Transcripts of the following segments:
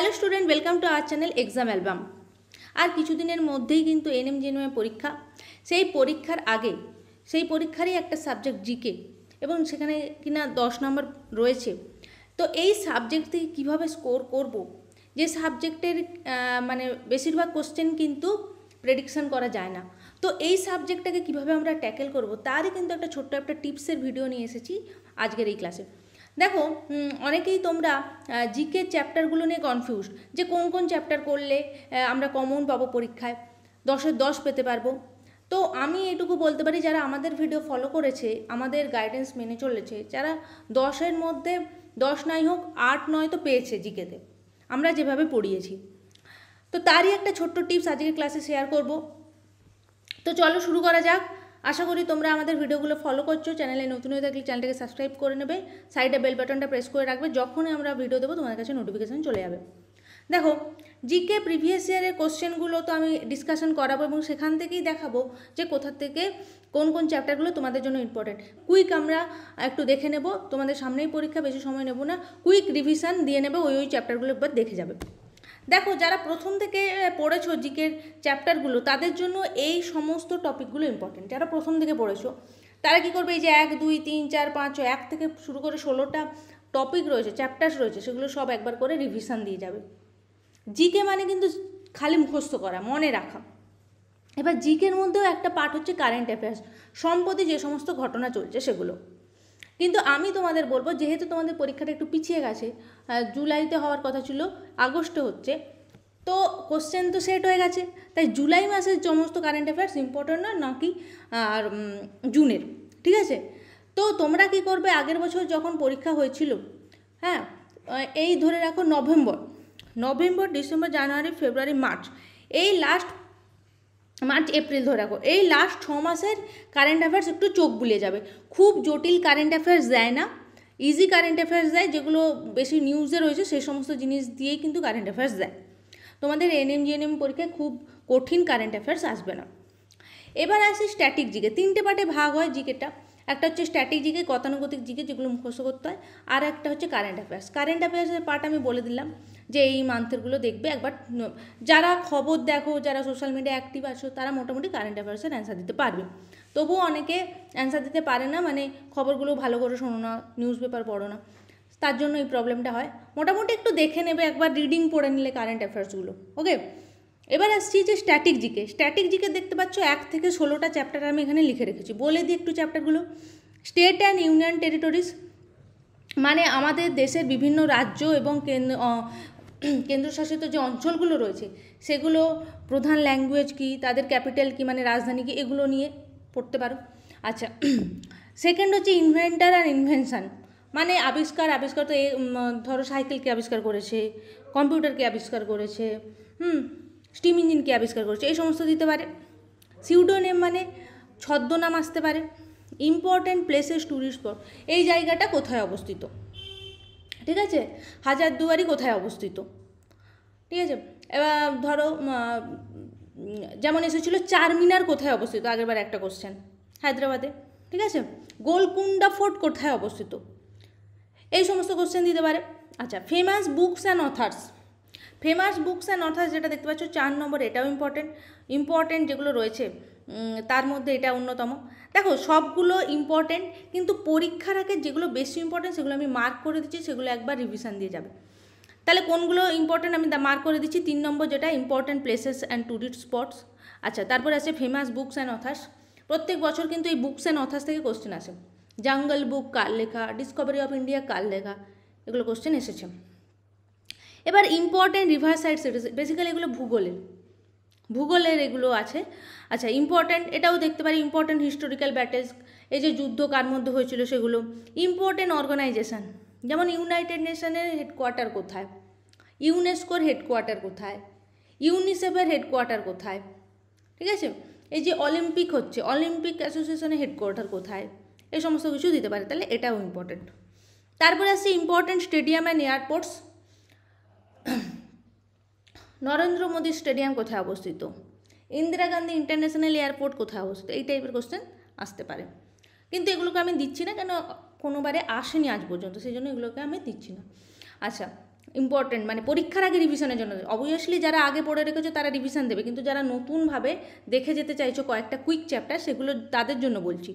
hello student welcome to our channel exam album আর কিছুদিনের মধ্যেই কিন্তু এনএম জেনুয়ে পরীক্ষা সেই পরীক্ষার আগে সেই পরীক্ষারই একটা সাবজেক্ট জিকে এবং সেখানে কিনা দশ নম্বর রয়েছে তো এই সাবজেক্ট থেকে কীভাবে স্কোর করব যে সাবজেক্টের মানে বেশিরভাগ কোশ্চেন কিন্তু প্রেডিকশন করা যায় না তো এই সাবজেক্টটাকে কীভাবে আমরা ট্যাকেল করব তারই কিন্তু একটা ছোট্ট একটা টিপসের ভিডিও নিয়ে এসেছি আজকের এই ক্লাসে দেখো অনেকেই তোমরা জিকে চ্যাপ্টারগুলো নিয়ে কনফিউজড যে কোন কোন চ্যাপ্টার করলে আমরা কমন পাবো পরীক্ষায় দশের দশ পেতে পারবো তো আমি এটুকু বলতে পারি যারা আমাদের ভিডিও ফলো করেছে আমাদের গাইডেন্স মেনে চলেছে যারা দশের মধ্যে দশ নাই হোক আট নয় তো পেয়েছে জিকেতে আমরা যেভাবে পড়িয়েছি তো তারই একটা ছোট্ট টিপস আজকের ক্লাসে শেয়ার করব তো চলো শুরু করা যাক আশা করি তোমরা আমাদের ভিডিওগুলো ফলো করছো চ্যানেলে নতুন হয়ে থাকলে চ্যানেলটাকে সাবস্ক্রাইব করে নেবে সাইডে বেল বাটনটা প্রেস করে রাখবে যখনই আমরা ভিডিও দেবো তোমাদের কাছে নোটিফিকেশান চলে যাবে দেখো জিকে প্রিভিয়াস ইয়ারের কোশ্চেনগুলো তো আমি ডিসকাশন করাবো এবং সেখান থেকেই দেখাবো যে কোথা থেকে কোন কোন চ্যাপ্টারগুলো তোমাদের জন্য ইম্পর্টেন্ট কুইক আমরা একটু দেখে নেব তোমাদের সামনেই পরীক্ষা বেশি সময় নেব না কুইক রিভিশন দিয়ে নেবে ওই ওই চ্যাপ্টারগুলো একবার দেখে যাবে দেখো যারা প্রথম থেকে পড়েছো জিকের চ্যাপ্টারগুলো তাদের জন্য এই সমস্ত টপিকগুলো ইম্পর্টেন্ট যারা প্রথম থেকে পড়েছো তারা কি করবে এই যে এক দুই তিন চার পাঁচ এক থেকে শুরু করে ষোলোটা টপিক রয়েছে চ্যাপ্টার্স রয়েছে সেগুলো সব একবার করে রিভিশন দিয়ে যাবে জিকে মানে কিন্তু খালি মুখস্থ করা মনে রাখা এবার জিকের মধ্যেও একটা পার্ট হচ্ছে কারেন্ট অ্যাফেয়ার্স সম্প্রতি যে সমস্ত ঘটনা চলছে সেগুলো কিন্তু আমি তোমাদের বলবো যেহেতু তোমাদের পরীক্ষাটা একটু পিছিয়ে গেছে জুলাইতে হওয়ার কথা ছিল আগস্টে হচ্ছে তো কোশ্চেন তো সেট হয়ে গেছে তাই জুলাই মাসের সমস্ত কারেন্ট অ্যাফেয়ার্স ইম্পর্টেন্ট না নাকি আর জুনের ঠিক আছে তো তোমরা কি করবে আগের বছর যখন পরীক্ষা হয়েছিল হ্যাঁ এই ধরে রাখো নভেম্বর নভেম্বর ডিসেম্বর জানুয়ারি ফেব্রুয়ারি মার্চ এই লাস্ট মার্চ এপ্রিল ধরে রাখো এই লাস্ট ছ মাসের কারেন্ট অ্যাফেয়ার্স একটু চোখ বুলিয়ে যাবে খুব জটিল কারেন্ট অ্যাফেয়ার্স দেয় না ইজি কারেন্ট অ্যাফেয়ার্স দেয় যেগুলো বেশি নিউজে রয়েছে সেই সমস্ত জিনিস দিয়েই কিন্তু কারেন্ট অ্যাফেয়ার্স দেয় তোমাদের এনএম জিএনএম পরীক্ষায় খুব কঠিন কারেন্ট অ্যাফেয়ার্স আসবে না এবার আসি স্ট্যাটিক জিকে তিনটে পার্টে ভাগ হয় জিকেটা একটা হচ্ছে স্ট্যাটিক জিকে গতানুগতিক জিকে যেগুলো মুখস্থ করতে হয় আর একটা হচ্ছে কারেন্ট অ্যাফেয়ার্স কারেন্ট অ্যাফেয়ার্সের পার্ট আমি বলে দিলাম যে এই মান্থেরগুলো দেখবে একবার যারা খবর দেখো যারা সোশ্যাল মিডিয়া অ্যাক্টিভ আছো তারা মোটামুটি কারেন্ট অ্যাফেয়ার্সের অ্যান্সার দিতে পারবে তবুও অনেকে অ্যান্সার দিতে পারে না মানে খবরগুলো ভালো করে শোনো না নিউজ পেপার পড়ো না তার জন্য এই প্রবলেমটা হয় মোটামুটি একটু দেখে নেবে একবার রিডিং পড়ে নিলে কারেন্ট অ্যাফেয়ার্সগুলো ওকে এবার আসছি যে স্ট্যাটিক জিকে স্ট্যাটিক জিকে দেখতে পাচ্ছ এক থেকে ষোলোটা চ্যাপ্টার আমি এখানে লিখে রেখেছি বলে দিই একটু চ্যাপ্টারগুলো স্টেট অ্যান্ড ইউনিয়ন টেরিটরিজ মানে আমাদের দেশের বিভিন্ন রাজ্য এবং কেন্দ্র কেন্দ্রশাসিত যে অঞ্চলগুলো রয়েছে সেগুলো প্রধান ল্যাঙ্গুয়েজ কি তাদের ক্যাপিটাল কি মানে রাজধানী কি এগুলো নিয়ে পড়তে পারো আচ্ছা সেকেন্ড হচ্ছে ইনভেন্টার আর ইনভেনশান মানে আবিষ্কার আবিষ্কার তো ধরো সাইকেলকে আবিষ্কার করেছে কম্পিউটারকে আবিষ্কার করেছে হুম স্টিম ইঞ্জিনকে আবিষ্কার করেছে এই সমস্ত দিতে পারে সিউডোনেম মানে ছদ্মনাম আসতে পারে ইম্পর্ট্যান্ট প্লেসেস ট্যুরিস্ট স্পট এই জায়গাটা কোথায় অবস্থিত ঠিক আছে হাজারদুয়ারি কোথায় অবস্থিত ঠিক আছে এবার ধরো যেমন এসেছিল চারমিনার কোথায় অবস্থিত আগেরবার একটা কোশ্চেন হায়দ্রাবাদে ঠিক আছে গোলকুন্ডা ফোর্ট কোথায় অবস্থিত এই সমস্ত কোশ্চেন দিতে পারে আচ্ছা famous books and authors famous books and authors যেটা দেখতে পাচ্ছ চার নম্বর এটাও ইম্পর্টেন্ট ইম্পর্টেন্ট যেগুলো রয়েছে তার মধ্যে এটা অন্যতম দেখো সবগুলো ইম্পর্টেন্ট কিন্তু পরীক্ষার আগে যেগুলো বেশি ইম্পর্টেন্ট সেগুলো আমি মার্ক করে দিচ্ছি সেগুলো একবার রিভিশন দিয়ে যাবে তাহলে কোনগুলো ইম্পর্টেন্ট আমি মার্ক করে দিচ্ছি তিন নম্বর যেটা important places and tourist spots আচ্ছা তারপরে আছে ফেমাস বুকস অ্যান্ড অথার্স প্রত্যেক বছর কিন্তু এই বুকস অ্যান্ড অথার্স থেকে কোশ্চেন আসে জাঙ্গল বুক কার লেখা ডিসকভারি অফ ইন্ডিয়া কার লেখা এগুলো কোশ্চেন এসেছে এবার important river side cities basically এগুলো ভূগোলের ভূগোলের এগুলো আছে আচ্ছা ইম্পর্ট্যান্ট এটাও দেখতে পারি ইম্পর্ট্যান্ট হিস্টোরিক্যাল ব্যাটেজ এই যে যুদ্ধ কার মধ্যে হয়েছিল সেগুলো ইম্পর্ট্যান্ট অর্গানাইজেশান যেমন ইউনাইটেড নেশনের হেডকোয়ার্টার কোথায় ইউনেস্কোর হেডকোয়ার্টার কোথায় ইউনিসেফের হেডকোয়ার্টার কোথায় ঠিক আছে এই যে অলিম্পিক হচ্ছে অলিম্পিক অ্যাসোসিয়েশনের হেডকোয়ার্টার কোথায় এই সমস্ত কিছু দিতে পারে তাহলে এটাও ইম্পর্ট্যান্ট তারপরে আসছে important stadium and airports Narendra Modi stadium কোথায় অবস্থিত ইন্দিরা গান্ধী ইন্টারন্যাশনাল এয়ারপোর্ট কোথায় অবস্থিত এই টাইপের কোশ্চেন আসতে পারে কিন্তু এগুলোকে আমি দিচ্ছি না কেন কোনোবারে আসেনি আজ পর্যন্ত সেই জন্য এগুলোকে আমি দিচ্ছি না আচ্ছা ইম্পর্টেন্ট মানে পরীক্ষার আগে রিভিশনের জন্য অবভিয়াসলি যারা আগে পড়ে রেখেছো তারা রিভিশন দেবে কিন্তু যারা নতুনভাবে দেখে যেতে চাইছো কয়েকটা কুইক চ্যাপ্টার সেগুলো তাদের জন্য বলছি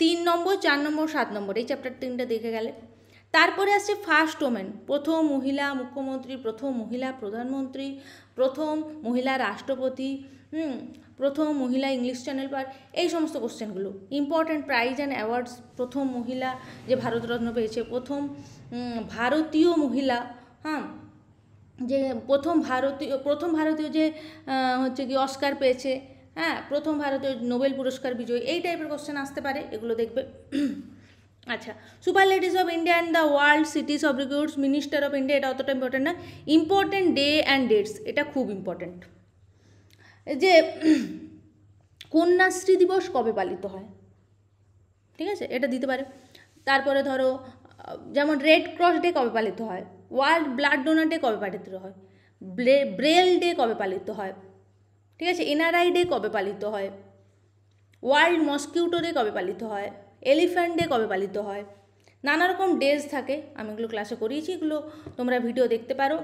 তিন নম্বর চার নম্বর সাত নম্বর এই চ্যাপ্টার তিনটা দেখে গেলে তারপরে আসছে ফার্স্ট ওমেন প্রথম মহিলা মুখ্যমন্ত্রী প্রথম মহিলা প্রধানমন্ত্রী প্রথম মহিলা রাষ্ট্রপতি প্রথম মহিলা ইংলিশ চ্যানেল পার এই সমস্ত কোশ্চেনগুলো ইম্পর্ট্যান্ট প্রাইজ অ্যান্ড অ্যাওয়ার্ডস প্রথম মহিলা যে ভারতরত্ন পেয়েছে প্রথম ভারতীয় মহিলা হ্যাঁ যে প্রথম ভারতীয় প্রথম ভারতীয় যে হচ্ছে কি অস্কার পেয়েছে হ্যাঁ প্রথম ভারতীয় নোবেল পুরস্কার বিজয়ী এই টাইপের কোশ্চেন আসতে পারে এগুলো দেখবে আচ্ছা super ladies of India and the world cities of রিগুডস মিনিস্টার অফ ইন্ডিয়া এটা অতটা ইম্পর্টেন্ট না ইম্পর্টেন্ট ডে অ্যান্ড ডেটস এটা খুব ইম্পর্টেন্ট যে কন্যাশ্রী দিবস কবে পালিত হয় ঠিক আছে এটা দিতে পারে তারপরে ধরো যেমন রেড ক্রস ডে কবে পালিত হয় ওয়ার্ল্ড ব্লাড ডোনার ডে কবে পালিত হয় ব্রেল ডে কবে পালিত হয় ঠিক আছে এনআরআই ডে কবে পালিত হয় ওয়ার্ল্ড মস্কিউটো ডে কবে পালিত হয় এলিফ্যান্ট ডে কবে পালিত হয় নানা রকম ডেজ থাকে আমি এগুলো ক্লাসে করিয়েছি এগুলো তোমরা ভিডিও দেখতে পারো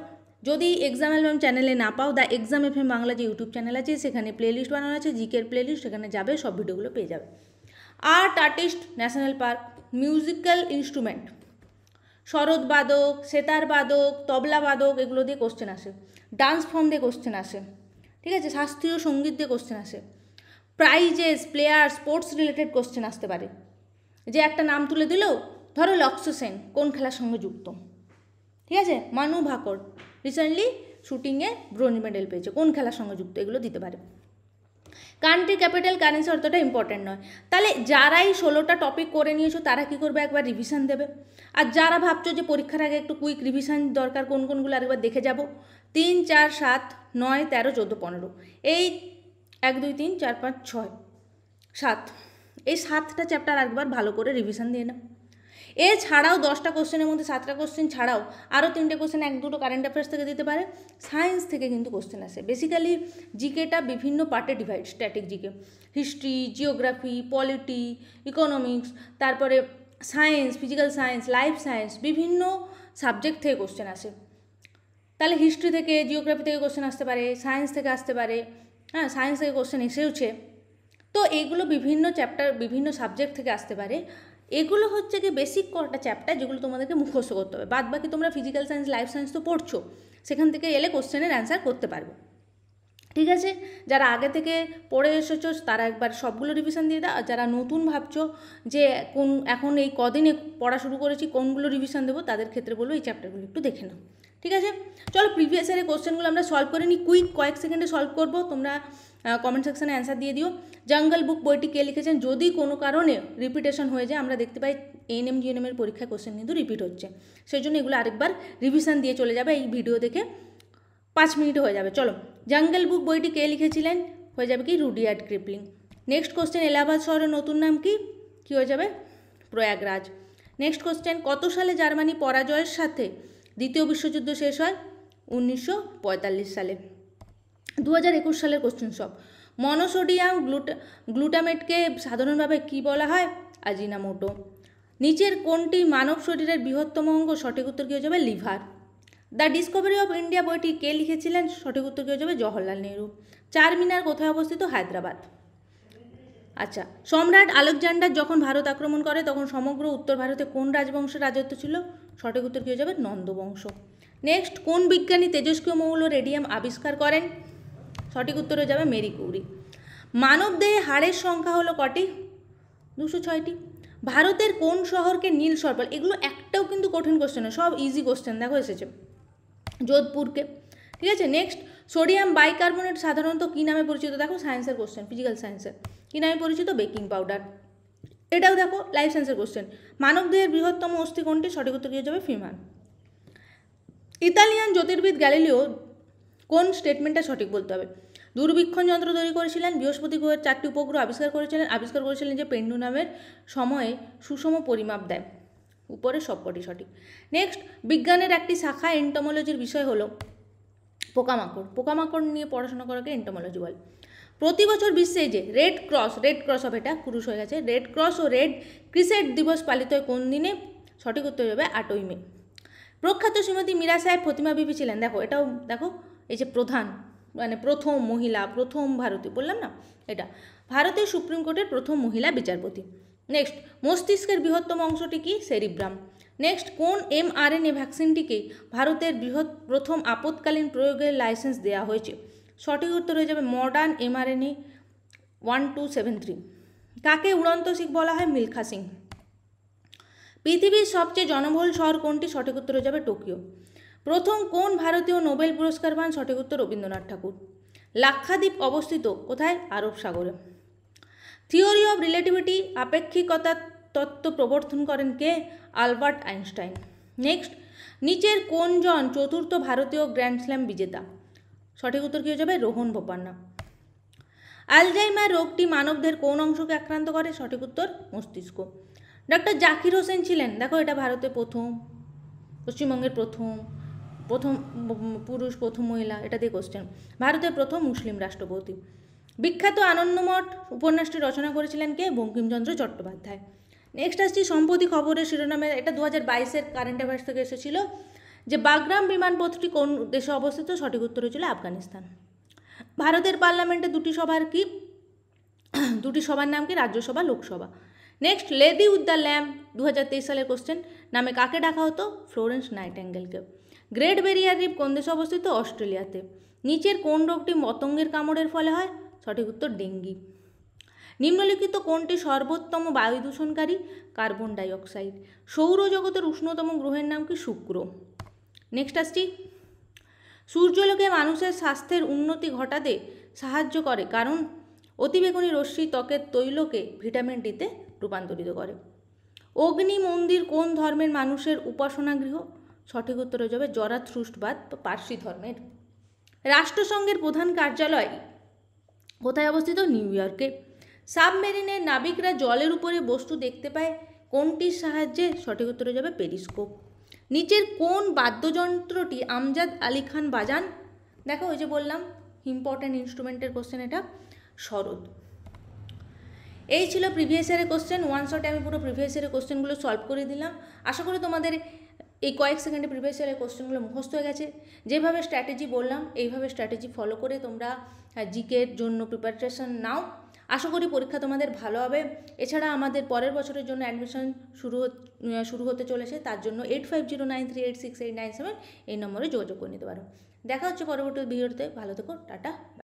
যদি এক্সাম অ্যালবাম চ্যানেলে না পাও দা এক্সাম এফএম বাংলা যে ইউটিউব চ্যানেল আছে সেখানে প্লেলিস্ট বানানো আছে জিকের প্লেলিস্ট সেখানে যাবে সব ভিডিওগুলো পেয়ে যাবে art artist national park musical instrument শরৎ বাদক সেতার বাদক তবলা বাদক এগুলো দিয়ে কোশ্চেন আসে ডান্স ফর্ম দিয়ে কোশ্চেন আসে ঠিক আছে শাস্ত্রীয় সঙ্গীত দিয়ে কোশ্চেন আসে prizes player sports related question আসতে পারে যে একটা নাম তুলে দিল ধরো লক্স সেন কোন খেলার সঙ্গে যুক্ত ঠিক আছে মানু ভাকর রিসেন্টলি শুটিংয়ে ব্রোঞ্জ মেডেল পেয়েছে কোন খেলার সঙ্গে যুক্ত এগুলো দিতে পারে কান্ট্রি ক্যাপিটাল কারেন্সি অতটা ইম্পর্টেন্ট নয় তাহলে যারাই ষোলোটা টপিক করে নিয়েছো তারা কি করবে একবার রিভিশন দেবে আর যারা ভাবছো যে পরীক্ষার আগে একটু কুইক রিভিশন দরকার কোন কোনগুলো আরেকবার দেখে যাব তিন চার সাত নয় তেরো চোদ্দো পনেরো এই এক দুই তিন চার পাঁচ ছয় সাত এই সাতটা চ্যাপ্টার একবার ভালো করে রিভিশন দিয়ে নাও এছাড়াও দশটা কোশ্চেনের মধ্যে সাতটা কোশ্চেন ছাড়াও আরও তিনটে কোশ্চেন এক দুটো কারেন্ট অ্যাফেয়ার্স থেকে দিতে পারে সায়েন্স থেকে কিন্তু কোশ্চেন আসে বেসিক্যালি জিকেটা বিভিন্ন পার্টে divide static GK history geography polity economics তারপরে science physical science life science বিভিন্ন সাবজেক্ট থেকে কোশ্চেন আসে তাহলে হিস্ট্রি থেকে জিওগ্রাফি থেকে কোশ্চেন আসতে পারে সায়েন্স থেকে আসতে পারে হ্যাঁ সায়েন্স থেকে কোশ্চেন এসেওছে তো এইগুলো বিভিন্ন চ্যাপ্টার বিভিন্ন সাবজেক্ট থেকে আসতে পারে এগুলো হচ্ছে কি বেসিক কটা চ্যাপ্টার যেগুলো তোমাদেরকে মুখস্থ করতে হবে বাদ বাকি তোমরা ফিজিক্যাল সায়েন্স লাইফ সায়েন্স তো পড়ছো সেখান থেকে এলে কোশ্চেনের অ্যান্সার করতে পারবে ঠিক আছে যারা আগে থেকে পড়ে এসেছো তারা একবার সবগুলো রিভিশন দিয়ে দাও যারা নতুন ভাবছো যে কোন এখন এই কদিনে পড়া শুরু করেছি কোনগুলো রিভিশন দেবো তাদের ক্ষেত্রে বলবো এই চ্যাপ্টারগুলো একটু দেখে নাও ঠিক আছে চলো প্রিভিয়াস ইয়ারের কোশ্চেনগুলো আমরা সলভ করে নিই কুইক কয়েক সেকেন্ডে সলভ করবো তোমরা কমেন্ট সেকশানে অ্যান্সার দিয়ে দিও জাঙ্গল বুক বইটি কে লিখেছেন যদি কোনো কারণে রিপিটেশন হয়ে যায় আমরা দেখতে পাই এনএম জিএনএমের পরীক্ষায় কোশ্চেন কিন্তু রিপিট হচ্ছে সেই জন্য এগুলো আরেকবার রিভিশন দিয়ে চলে যাবে এই ভিডিও দেখে পাঁচ মিনিট হয়ে যাবে চলো জঙ্গল বুক বইটি কে লিখেছিলেন হয়ে যাবে কি Rudyard Kipling next question Allahabad শহরের নতুন নাম কি কী হয়ে যাবে প্রয়াগরাজ নেক্সট কোশ্চেন কত সালে জার্মানি পরাজয়ের সাথে দ্বিতীয় বিশ্বযুদ্ধ শেষ হয় উনিশশো সালে দু সালের কোশ্চেন সব মনোসোডিয়াম গ্লুটা গ্লুটামেটকে সাধারণভাবে কি বলা হয় আজিনামোটো নিচের কোনটি মানব শরীরের বৃহত্তম অঙ্গ সঠিক উত্তর কী হয়ে যাবে লিভার দ্য ডিসকভারি অফ ইন্ডিয়া বইটি কে লিখেছিলেন সঠিক উত্তর কী হয়ে যাবে জওহরলাল নেহরু চারমিনার কোথায় অবস্থিত হায়দ্রাবাদ আচ্ছা সম্রাট আলেকজান্ডার যখন ভারত আক্রমণ করে তখন সমগ্র উত্তর ভারতে কোন রাজবংশের রাজত্ব ছিল সঠিক উত্তর কি হয়ে যাবে নন্দবংশ নেক্সট কোন বিজ্ঞানী তেজস্ক্রিয় মৌল রেডিয়াম আবিষ্কার করেন সঠিক উত্তর হয়ে যাবে মেরি কৌরি মানব দেহে হাড়ের সংখ্যা হলো কটি দুশো ছয়টি ভারতের কোন শহরকে নীল সরপাল এগুলো একটাও কিন্তু কঠিন কোশ্চেন সব ইজি কোশ্চেন দেখো এসেছে যোধপুরকে ঠিক আছে নেক্সট সোডিয়াম বাইকার্বনেট সাধারণত কী নামে পরিচিত দেখো সায়েন্সের কোশ্চেন ফিজিক্যাল সায়েন্সের কি নামে পরিচিত বেকিং পাউডার এটাও দেখো লাইফ সায়েন্সের কোশ্চেন মানবদেহের বৃহত্তম অস্থি কোনটি সঠিক উত্তর কী হয়ে যাবে ফিমান ইতালিয়ান জ্যোতির্বিদ গ্যালিলিও কোন স্টেটমেন্টটা সঠিক বলতে হবে দূরবীক্ষণ যন্ত্র তৈরি করেছিলেন বৃহস্পতি গ্রহের চারটি উপগ্রহ আবিষ্কার করেছিলেন আবিষ্কার করেছিলেন যে পেন্ডু নামের সময়ে সুষম পরিমাপ দেয় উপরে সবকটি সঠিক নেক্সট বিজ্ঞানের একটি শাখা এন্টোমোলজির বিষয় হলো পোকামাকড় পোকামাকড় নিয়ে পড়াশোনা করাকে এন্টোমোলজি বলে প্রতি বছর বিশ্বে যে রেড ক্রস রেড ক্রস হবে এটা পুরুষ হয়ে গেছে রেড ক্রস ও রেড ক্রিসেট দিবস পালিত হয় কোন দিনে সঠিক উত্তর হবে আটই মে প্রখ্যাত শ্রীমতী মীরা সাহেব প্রতিমা বিবি ছিলেন দেখো এটাও দেখো এই যে প্রধান মানে প্রথম মহিলা প্রথম ভারতীয় বললাম না এটা ভারতের সুপ্রিম কোর্টের প্রথম মহিলা বিচারপতি নেক্সট মস্তিষ্কের বৃহত্তম অংশটি কি সেরিব্রাম নেক্সট কোন এমআরএনএ ভ্যাকসিনটিকে ভারতের বৃহৎ প্রথম আপৎকালীন প্রয়োগের লাইসেন্স দেওয়া হয়েছে সঠিক উত্তর হয়ে যাবে Moderna mRNA one two seven three কাকে উড়ন্ত শিখ বলা হয় মিলখা সিং পৃথিবীর সবচেয়ে জনবহুল শহর কোনটি সঠিক উত্তর হয়ে যাবে টোকিও প্রথম কোন ভারতীয় নোবেল পুরস্কার পান সঠিক উত্তর রবীন্দ্রনাথ ঠাকুর লাক্ষাদ্বীপ অবস্থিত কোথায় আরব সাগরে থিওরি অব রিলেটিভিটি আপেক্ষিকতার তত্ত্ব প্রবর্তন করেন কে আলবার্ট আইনস্টাইন নেক্সট নিচের কোনজন চতুর্থ ভারতীয় গ্র্যান্ড স্ল্যাম বিজেতা সঠিক উত্তর কী হয়ে যাবে রোহন বোপান্না আলজাইমার রোগটি মানবদের কোন অংশকে আক্রান্ত করে সঠিক উত্তর মস্তিষ্ক ডক্টর জাকির হোসেন ছিলেন দেখো এটা ভারতে প্রথম পশ্চিমবঙ্গের প্রথম প্রথম পুরুষ প্রথম মহিলা এটা দিয়ে কোশ্চেন ভারতের প্রথম মুসলিম রাষ্ট্রপতি বিখ্যাত আনন্দমঠ উপন্যাসটি রচনা করেছিলেন কে বঙ্কিমচন্দ্র চট্টোপাধ্যায় নেক্সট আসছি সম্প্রতি খবরের শিরোনামে এটা দু হাজার বাইশের কারেন্ট অ্যাফেয়ার্স থেকে এসেছিল যে বাগরাম বিমানপথটি কোন দেশে অবস্থিত সঠিক উত্তর হয়েছিল আফগানিস্তান ভারতের পার্লামেন্টে দুটি সভার কি দুটি সভার নাম কি Rajya Sabha Lok Sabha next lady with the lamp দু সালের কোশ্চেন নামে কাকে ডাকা হতো ফ্লোরেন্স অ্যাঙ্গেলকে গ্রেট ব্যারিয়ার রিপ কোন দেশে অবস্থিত অস্ট্রেলিয়াতে নিচের কোন রোগটি মতঙ্গের কামড়ের ফলে হয় সঠিক উত্তর ডেঙ্গি নিম্নলিখিত কোনটি সর্বোত্তম বায়ু দূষণকারী কার্বন ডাইঅক্সাইড সৌরজগতের উষ্ণতম গ্রহের নাম কি শুক্র নেক্সট আসছি সূর্যলোকে মানুষের স্বাস্থ্যের উন্নতি ঘটাতে সাহায্য করে কারণ অতিবেগুনি রশ্মি ত্বকের তৈলকে ভিটামিন ডিতে রূপান্তরিত করে অগ্নি মন্দির কোন ধর্মের মানুষের উপাসনা গৃহ সঠিক উত্তর হয়ে যাবে জরাথ্রুষ্টবাদ পার্সি ধর্মের রাষ্ট্রসংঘের প্রধান কার্যালয় কোথায় অবস্থিত নিউ ইয়র্কে সাবমেরিনের নাবিকরা জলের উপরে বস্তু দেখতে পায় কোনটির সাহায্যে সঠিক উত্তর হয়ে যাবে পেরিস্কোপ নিচের কোন বাদ্যযন্ত্রটি আমজাদ আলী খান বাজান দেখো ওই যে বললাম ইম্পর্ট্যান্ট ইনস্ট্রুমেন্টের কোশ্চেন এটা শরৎ এই ছিল প্রিভিয়াস ইয়ারের কোশ্চেন ওয়ান শটে আমি পুরো প্রিভিয়াস ইয়ারের কোশ্চেনগুলো সলভ করে দিলাম আশা করি তোমাদের এই কয়েক সেকেন্ডে প্রিভিয়াস ইয়ারের কোশ্চেনগুলো মুখস্থ হয়ে গেছে যেভাবে স্ট্র্যাটেজি বললাম এইভাবে স্ট্র্যাটেজি ফলো করে তোমরা জিকের জন্য প্রিপারেশন নাও আশা করি পরীক্ষা তোমাদের ভালো হবে এছাড়া আমাদের পরের বছরের জন্য অ্যাডমিশন শুরু শুরু হতে চলেছে তার জন্য eight five zero nine three eight six eight nine seven এই নম্বরে যোগাযোগ করে নিতে পারো দেখা হচ্ছে পরবর্তী ভিডিওতে ভালো থেকো টাটা